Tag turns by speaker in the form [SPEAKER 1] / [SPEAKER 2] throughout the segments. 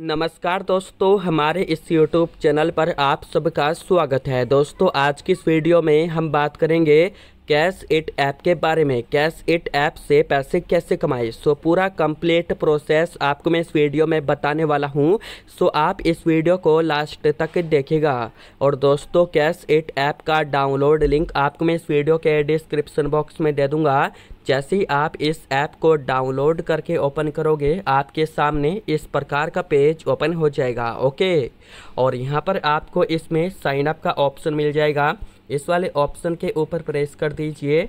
[SPEAKER 1] नमस्कार दोस्तों हमारे इस यूट्यूब चैनल पर आप सबका स्वागत है दोस्तों आज की इस वीडियो में हम बात करेंगे कैश इट ऐप के बारे में कैश इट ऐप से पैसे कैसे कमाएं सो पूरा कंप्लीट प्रोसेस आपको मैं इस वीडियो में बताने वाला हूं सो आप इस वीडियो को लास्ट तक देखेगा और दोस्तों कैश इट ऐप का डाउनलोड लिंक आपको मैं इस वीडियो के डिस्क्रिप्शन बॉक्स में दे दूंगा जैसे ही आप इस ऐप को डाउनलोड करके ओपन करोगे आपके सामने इस प्रकार का पेज ओपन हो जाएगा ओके और यहाँ पर आपको इसमें साइन अप का ऑप्शन मिल जाएगा इस वाले ऑप्शन के ऊपर प्रेस कर दीजिए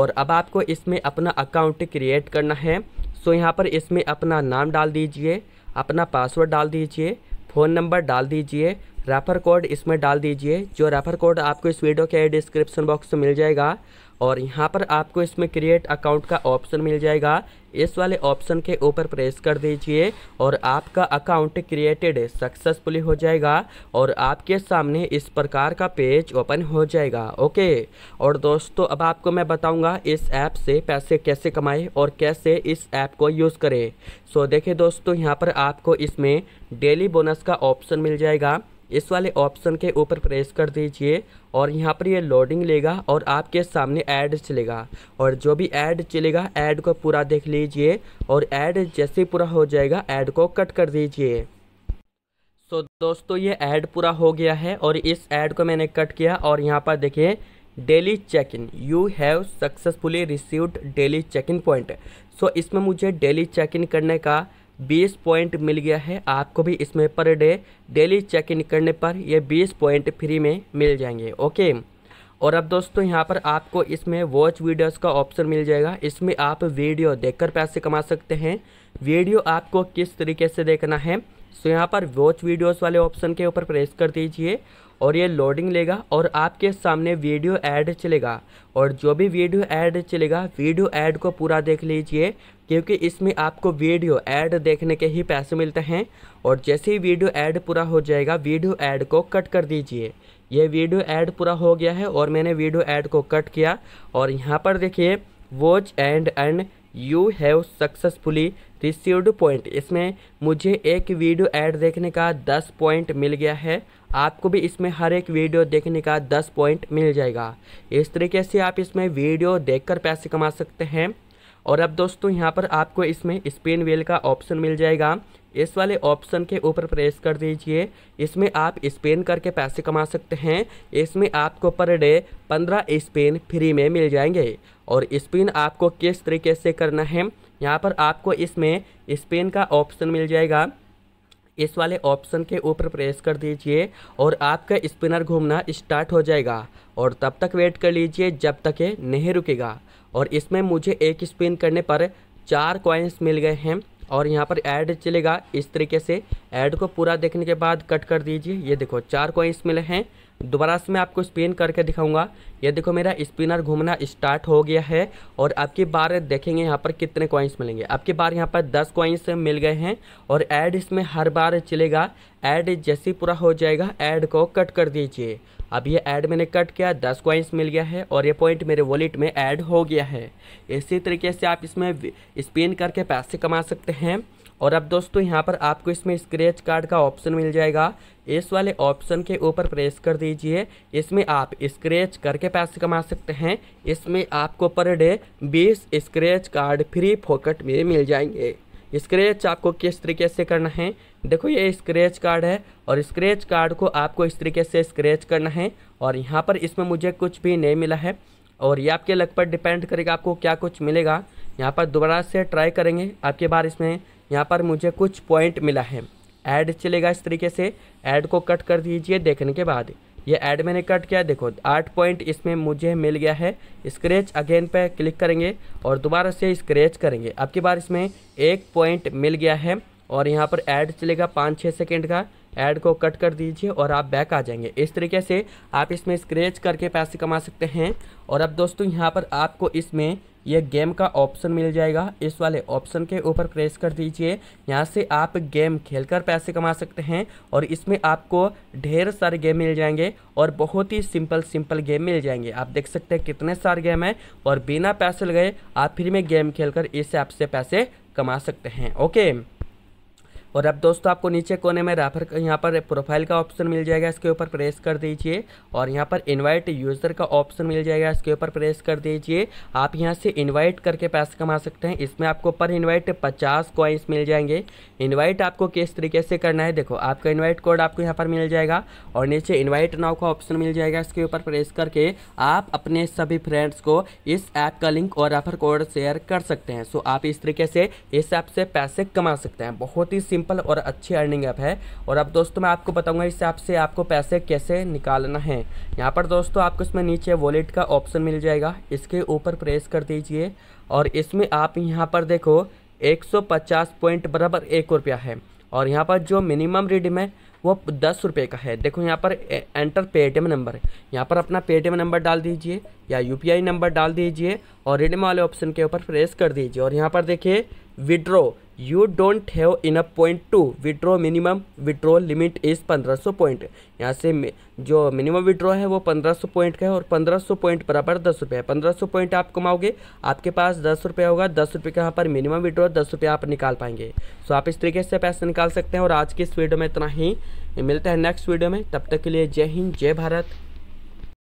[SPEAKER 1] और अब आपको इसमें अपना अकाउंट क्रिएट करना है सो यहाँ पर इसमें अपना नाम डाल दीजिए अपना पासवर्ड डाल दीजिए फ़ोन नंबर डाल दीजिए रेफर कोड इसमें डाल दीजिए जो रेफर कोड आपको इस वीडियो के डिस्क्रिप्शन बॉक्स में मिल जाएगा और यहाँ पर आपको इसमें क्रिएट अकाउंट का ऑप्शन मिल जाएगा इस वाले ऑप्शन के ऊपर प्रेस कर दीजिए और आपका अकाउंट क्रिएटेड सक्सेसफुली हो जाएगा और आपके सामने इस प्रकार का पेज ओपन हो जाएगा ओके और दोस्तों अब आपको मैं बताऊंगा इस ऐप से पैसे कैसे कमाएं और कैसे इस ऐप को यूज़ करें सो देखिए दोस्तों यहाँ पर आपको इसमें डेली बोनस का ऑप्शन मिल जाएगा इस वाले ऑप्शन के ऊपर प्रेस कर दीजिए और यहाँ पर ये लोडिंग लेगा और आपके सामने ऐड चलेगा और जो भी ऐड चलेगा ऐड को पूरा देख लीजिए और ऐड जैसे पूरा हो जाएगा ऐड को कट कर दीजिए सो so, दोस्तों ये ऐड पूरा हो गया है और इस ऐड को मैंने कट किया और यहाँ पर देखिए daily check in you have successfully received daily check in point so इसमें मुझे डेली चेक इन करने का बीस पॉइंट मिल गया है आपको भी इसमें पर डे डेली चेक इन करने पर यह बीस पॉइंट फ्री में मिल जाएंगे ओके और अब दोस्तों यहाँ पर आपको इसमें वॉच वीडियोस का ऑप्शन मिल जाएगा इसमें आप वीडियो देखकर पैसे कमा सकते हैं वीडियो आपको किस तरीके से देखना है सो यहाँ पर वॉच वीडियोस वाले ऑप्शन के ऊपर प्रेस कर दीजिए और ये लोडिंग लेगा और आपके सामने वीडियो ऐड चलेगा और जो भी वीडियो ऐड चलेगा वीडियो ऐड को पूरा देख लीजिए क्योंकि इसमें आपको वीडियो ऐड देखने के ही पैसे मिलते हैं और जैसे ही वीडियो ऐड पूरा हो जाएगा वीडियो ऐड को कट कर दीजिए ये वीडियो ऐड पूरा हो गया है और मैंने वीडियो ऐड को कट किया और यहाँ पर देखिए watch and and you have successfully received point इसमें मुझे एक वीडियो ऐड देखने का दस पॉइंट मिल गया है आपको भी इसमें हर एक वीडियो देखने का दस पॉइंट मिल जाएगा इस तरीके से आप इसमें वीडियो देखकर पैसे कमा सकते हैं और अब दोस्तों यहाँ पर आपको इसमें स्पिन व्हील का ऑप्शन मिल जाएगा इस वाले ऑप्शन के ऊपर प्रेस कर दीजिए इसमें आप स्पेन करके पैसे कमा सकते हैं इसमें आपको पर डे पंद्रह स्पेन फ्री में मिल जाएंगे और स्पिन आपको किस तरीके से करना है यहाँ पर आपको इसमें स्पेन का ऑप्शन मिल जाएगा इस वाले ऑप्शन के ऊपर प्रेस कर दीजिए और आपका स्पिनर घूमना स्टार्ट हो जाएगा और तब तक वेट कर लीजिए जब तक ये नहीं रुकेगा और इसमें मुझे एक स्पिन करने पर चार कॉइन्स मिल गए हैं और यहाँ पर ऐड चलेगा इस तरीके से ऐड को पूरा देखने के बाद कट कर दीजिए ये देखो चार कॉइन्स मिले हैं दोबारा से मैं आपको स्पिन करके दिखाऊंगा ये देखो मेरा स्पिनर घूमना स्टार्ट हो गया है और आपकी बार देखेंगे यहाँ पर कितने कॉइन्स मिलेंगे आपके बार यहाँ पर दस कॉइन्स मिल गए हैं और ऐड इसमें हर बार चलेगा ऐड जैसे पूरा हो जाएगा ऐड को कट कर दीजिए अब ये ऐड मैंने कट किया दस कॉइन्स मिल गया है और ये पॉइंट मेरे वॉलेट में ऐड हो गया है इसी तरीके से आप इसमें स्पिन करके पैसे कमा सकते हैं और अब दोस्तों यहाँ पर आपको इसमें स्क्रैच कार्ड का ऑप्शन मिल जाएगा इस वाले ऑप्शन के ऊपर प्रेस कर दीजिए इसमें आप स्क्रैच करके पैसे कमा सकते हैं इसमें आपको पर डे बीस स्क्रैच कार्ड फ्री फोकट में मिल जाएंगे स्क्रैच आपको किस तरीके से करना है देखो ये स्क्रैच कार्ड है और स्क्रैच कार्ड को आपको इस तरीके से स्क्रैच करना है और यहाँ पर इसमें मुझे कुछ भी नहीं मिला है और ये आपके लग पर डिपेंड करेगा आपको क्या कुछ मिलेगा यहाँ पर दोबारा से ट्राई करेंगे आपके बार इसमें यहाँ पर मुझे कुछ पॉइंट मिला है ऐड चलेगा इस तरीके से ऐड को कट कर दीजिए देखने के बाद ये ऐड मैंने कट किया देखो आठ पॉइंट इसमें मुझे मिल गया है स्क्रेच अगेन पे क्लिक करेंगे और दोबारा से स्क्रेच करेंगे अब की बार इसमें एक पॉइंट मिल गया है और यहाँ पर ऐड चलेगा पाँच छः सेकेंड का ऐड को कट कर दीजिए और आप बैक आ जाएंगे इस तरीके से आप इसमें स्क्रेच करके पैसे कमा सकते हैं और अब दोस्तों यहाँ पर आपको इसमें यह गेम का ऑप्शन मिल जाएगा इस वाले ऑप्शन के ऊपर प्रेस कर दीजिए यहाँ से आप गेम खेलकर पैसे कमा सकते हैं और इसमें आपको ढेर सारे गेम मिल जाएंगे और बहुत ही सिंपल सिंपल गेम मिल जाएंगे आप देख सकते हैं कितने सारे गेम हैं और बिना पैसे लगाए आप फिर में गेम खेलकर इस ऐप से पैसे कमा सकते हैं ओके और अब दोस्तों आपको नीचे कोने में रेफर यहाँ पर प्रोफाइल का ऑप्शन मिल जाएगा इसके ऊपर प्रेस कर दीजिए और यहाँ पर इनवाइट यूज़र का ऑप्शन मिल जाएगा इसके ऊपर प्रेस कर दीजिए आप यहाँ से इनवाइट करके पैसे कमा सकते हैं इसमें आपको पर इनवाइट पचास कॉइंस मिल जाएंगे इनवाइट आपको किस तरीके से करना है देखो आपका इन्वाइट कोड आपको यहाँ पर मिल जाएगा और नीचे इन्वाइट नाव का ऑप्शन मिल जाएगा इसके ऊपर प्रेस करके आप अपने सभी फ्रेंड्स को इस ऐप का लिंक और रेफर कोड शेयर कर सकते हैं सो आप इस तरीके से इस ऐप से पैसे कमा सकते हैं बहुत ही सिंपल और अच्छी अर्निंग ऐप है और अब दोस्तों मैं आपको बताऊंगा इस ऐप से आपको पैसे कैसे निकालना है यहाँ पर दोस्तों आपको इसमें नीचे वॉलेट का ऑप्शन मिल जाएगा इसके ऊपर प्रेस कर दीजिए और इसमें आप यहाँ पर देखो एक पॉइंट बराबर एक रुपया है और यहाँ पर जो मिनिमम रिडीम है वो दस रुपये का है देखो यहाँ पर एंटर पेटीएम नंबर यहाँ पर अपना पेटीएम नंबर डाल दीजिए या यूपीआई नंबर डाल दीजिए और रिडीम वाले ऑप्शन के ऊपर प्रेस कर दीजिए और यहाँ पर देखिए withdraw you don't have a point to withdraw minimum withdraw limit is पंद्रह सौ पॉइंट यहाँ से जो मिनिमम विड्रॉ है वो पंद्रह सौ पॉइंट का है और पंद्रह सौ पॉइंट बराबर दस रुपये पंद्रह सौ पॉइंट आप कमाओगे आपके पास दस रुपये होगा दस रुपये का यहाँ पर मिनिमम विड्रॉ दस रुपये आप निकाल पाएंगे सो आप इस तरीके से पैसे निकाल सकते हैं और आज की इस वीडियो में इतना ही मिलते हैं नेक्स्ट वीडियो में तब तक के लिए जय हिंद जय भारत